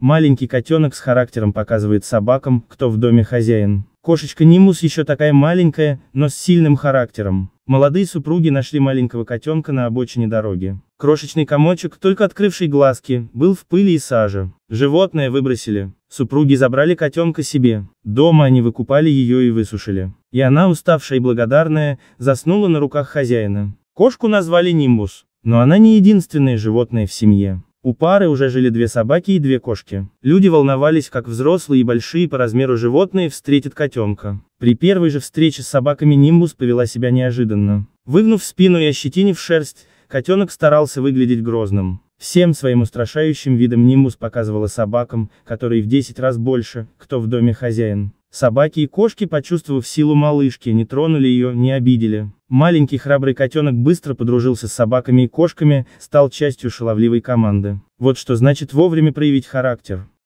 Маленький котенок с характером показывает собакам, кто в доме хозяин. Кошечка Нимус еще такая маленькая, но с сильным характером. Молодые супруги нашли маленького котенка на обочине дороги. Крошечный комочек, только открывший глазки, был в пыли и саже. Животное выбросили. Супруги забрали котенка себе. Дома они выкупали ее и высушили. И она, уставшая и благодарная, заснула на руках хозяина. Кошку назвали Нимбус. Но она не единственное животное в семье. У пары уже жили две собаки и две кошки. Люди волновались, как взрослые и большие по размеру животные встретят котенка. При первой же встрече с собаками Нимбус повела себя неожиданно. Выгнув спину и ощетинив шерсть, котенок старался выглядеть грозным. Всем своим устрашающим видом Нимбус показывала собакам, которые в 10 раз больше, кто в доме хозяин. Собаки и кошки, почувствовав силу малышки, не тронули ее, не обидели. Маленький храбрый котенок быстро подружился с собаками и кошками, стал частью шаловливой команды. Вот что значит вовремя проявить характер.